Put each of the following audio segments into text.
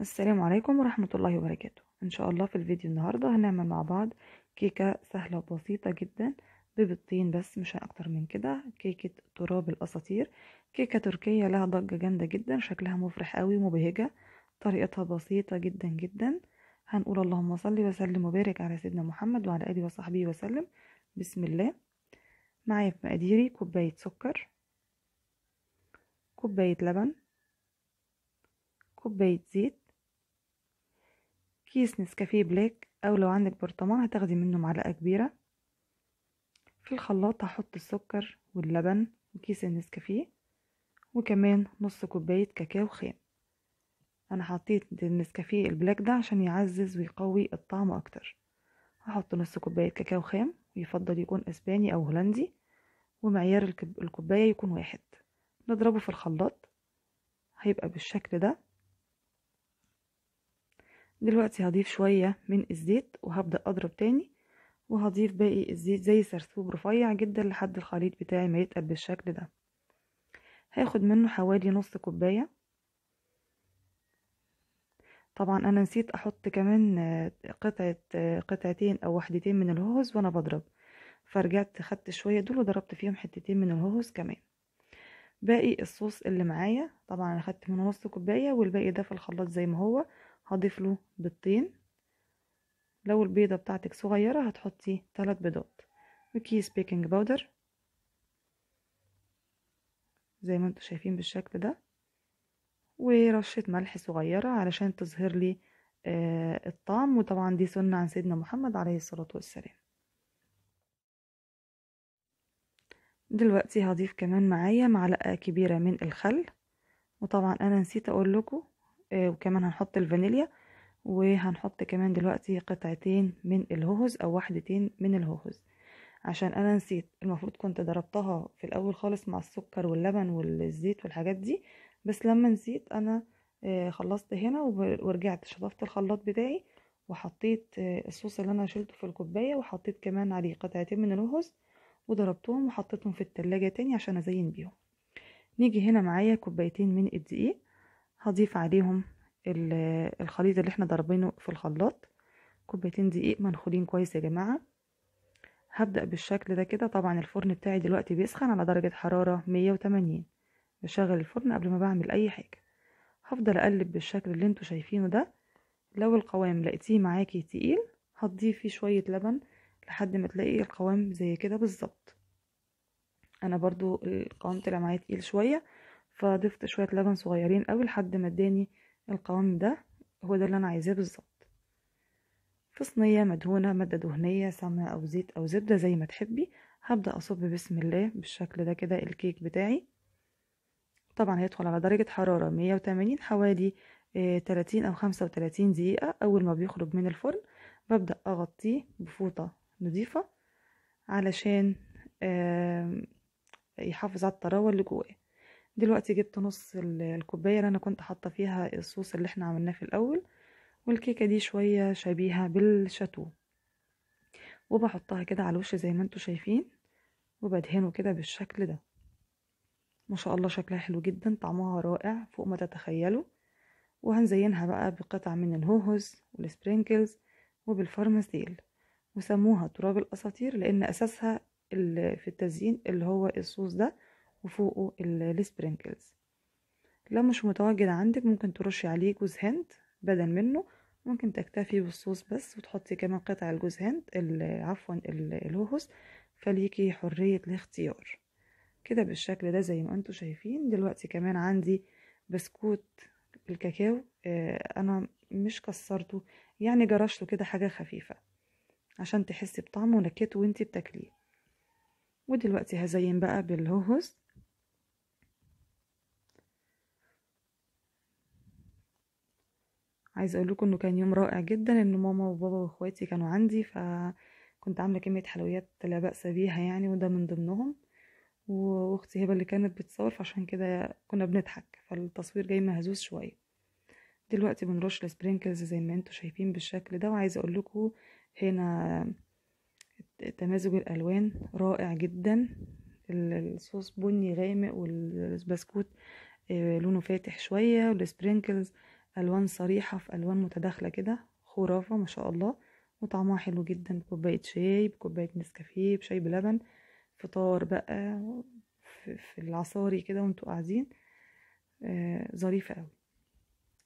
السلام عليكم ورحمة الله وبركاته إن شاء الله في الفيديو النهاردة هنعمل مع بعض كيكة سهلة وبسيطة جدا ببطين بس مش أكتر من كده كيكة تراب الأساطير كيكة تركية لها ضجة جامدة جدا شكلها مفرح قوي ومبهجة طريقتها بسيطة جدا جدا هنقول اللهم صلي وسلم وبارك على سيدنا محمد وعلى آله وصحبه وسلم بسم الله معايا في مقاديري كوباية سكر كوباية لبن كوباية زيت كيس نسكافيه بلاك أو لو عندك برطمان هتاخدي منه معلقة كبيرة في الخلاط هحط السكر واللبن وكيس النسكافيه وكمان نص كوباية كاكاو خام أنا حطيت النسكافيه البلاك ده عشان يعزز ويقوي الطعم أكتر هحط نص كوباية كاكاو خام يفضل يكون اسباني او هولندي ومعيار الكوبايه يكون واحد نضربه في الخلاط هيبقى بالشكل ده دلوقتي هضيف شوية من الزيت وهبدأ أضرب تاني وهضيف باقي الزيت زي سرسوب رفيع جدا لحد الخليط بتاعي ما يتقل بالشكل ده هاخد منه حوالي نص كوباية طبعا انا نسيت احط كمان قطعة قطعتين او وحدتين من الهوز وانا بضرب فرجعت خدت شوية دول وضربت فيهم حتتين من الهوز كمان باقي الصوص اللي معايا طبعا انا خدت منه نص كوباية والباقي ده في الخلاط زي ما هو هضيف له بيضتين لو البيضة بتاعتك صغيرة هتحطي تلات بيضات وكيس بيكنج باودر زي ما انتوا شايفين بالشكل ده ورشة ملح صغيرة علشان تظهر لي آه الطعم وطبعا دي سنة عن سيدنا محمد عليه الصلاة والسلام دلوقتي هضيف كمان معايا معلقة كبيرة من الخل وطبعا انا نسيت اقول لكم آه، وكمان هنحط الفانيليا وهنحط كمان دلوقتي قطعتين من الهوهز او واحدتين من الهوهز عشان انا نسيت المفروض كنت ضربتها في الاول خالص مع السكر واللبن والزيت والحاجات دي بس لما نسيت انا آه، خلصت هنا ورجعت شطفت الخلاط بتاعي وحطيت آه، الصوص اللي انا شلته في الكوبايه وحطيت كمان عليه قطعتين من الهوز وضربتهم وحطيتهم في التلاجة تاني عشان ازين بيهم نيجي هنا معايا كوبايتين من الدقيق هضيف عليهم الخليط اللي احنا ضربينه في الخلاط كوبايتين دقيق منخولين كويس يا جماعه هبدأ بالشكل ده كده طبعا الفرن بتاعي دلوقتي بيسخن على درجة حرارة 180 بشغل الفرن قبل ما بعمل أي حاجة هفضل أقلب بالشكل اللي انتوا شايفينه ده لو القوام لقيتيه معاكي تقيل هتضيفي شوية لبن لحد ما تلاقي القوام زي كده بالظبط أنا برضو القوام طلع معايا تقيل شوية فضفت شوية لبن صغيرين قوي لحد ما اداني القوام ده هو ده اللي انا عايزاه بالظبط في صينية مدهونة مادة دهنية سمنة او زيت او زبدة زي ما تحبي هبدأ اصب بسم الله بالشكل ده كده الكيك بتاعي طبعا هيدخل على درجة حرارة 180 حوالي 30 آه، او 35 دقيقة اول ما بيخرج من الفرن ببدأ اغطيه بفوطة نظيفة علشان يحافظ على الطراوة اللي جواه دلوقتي جبت نص الكوبايه اللي انا كنت حاطه فيها الصوص اللي احنا عملناه في الاول والكيكه دي شويه شبيهه بالشاتو وبحطها كده على الوش زي ما انتم شايفين وبدهنه كده بالشكل ده ما شاء الله شكلها حلو جدا طعمها رائع فوق ما تتخيلوا وهنزينها بقى بقطع من الهوهوز والسبرينكلز وبالفارماسيل وسموها تراب الاساطير لان اساسها في التزيين اللي هو الصوص ده وفوقه السبرينكلز لو مش متواجد عندك ممكن ترشي عليه جوز هند بدل منه ممكن تكتفي بالصوص بس وتحطي كمان قطع الجوز هند عفوا الهوهوس فليكي حرية الاختيار كده بالشكل ده زي ما انتم شايفين دلوقتي كمان عندي بسكوت الكاكاو اه انا مش كسرته يعني جرشته كده حاجة خفيفة عشان تحسي بطعمه ونكته وانتي بتاكليه ودلوقتي هزين بقى بالهوهوس عايزه اقول لكم انه كان يوم رائع جدا ان ماما وبابا واخواتي كانوا عندي فكنت عامله كميه حلويات لا باس بيها يعني وده من ضمنهم واختي هبه اللي كانت بتصور فعشان كده كنا بنضحك فالتصوير جاي مهزوز شويه دلوقتي بنرش السبرينكلز زي ما انتم شايفين بالشكل ده وعايزه اقول لكم هنا تمازج الالوان رائع جدا الصوص بني غامق والبسكوت آه، لونه فاتح شويه والسبرينكلز ألوان صريحة في ألوان متداخلة كده خرافة ما شاء الله وطعمها حلو جدا بكوباية شاي بكوباية نسكافيه بشاي بلبن فطار بقى في العصاري كده وانتوا قاعدين آه، ظريفة آه قوي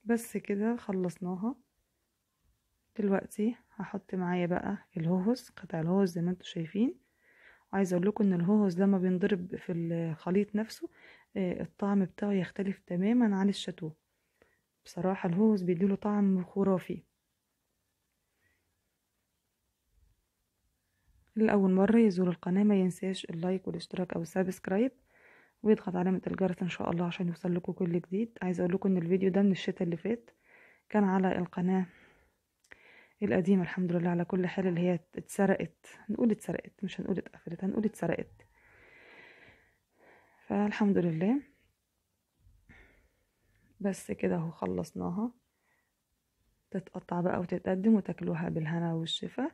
بس كده خلصناها دلوقتي هحط معايا بقى الهوهوس قطع الهوهوس زي ما انتوا شايفين وعايزه اقول لكم ان الهوهوس لما بينضرب في الخليط نفسه آه، الطعم بتاعه يختلف تماما عن الشاتوه بصراحة الهوز بيديله طعم خرافي لأول مرة يزور القناة ما ينساش اللايك والاشتراك أو السبسكرايب ويضغط علامة الجرس إن شاء الله عشان يوصل لكم كل جديد عايز أقول لكم إن الفيديو ده من الشتاء اللي فات كان على القناة القديمة الحمد لله على كل حال اللي هي اتسرقت نقول اتسرقت مش هنقول اتقفلت هنقول اتسرقت فالحمد لله بس كده اهو خلصناها تتقطع بقى وتتقدم وتاكلوها بالهنا والشفا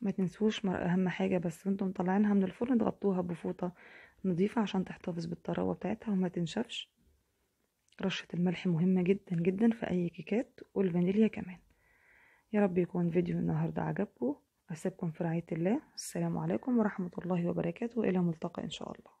ما تنسوش اهم حاجه بس وانتم طالعينها من الفرن تغطوها بفوطه نظيفه عشان تحتفظ بالطراوه بتاعتها وما تنشفش رشه الملح مهمه جدا جدا في اي كيكات والفانيليا كمان يا رب يكون فيديو النهارده عجبكم اسيبكم في رعايه الله السلام عليكم ورحمه الله وبركاته الى ملتقى ان شاء الله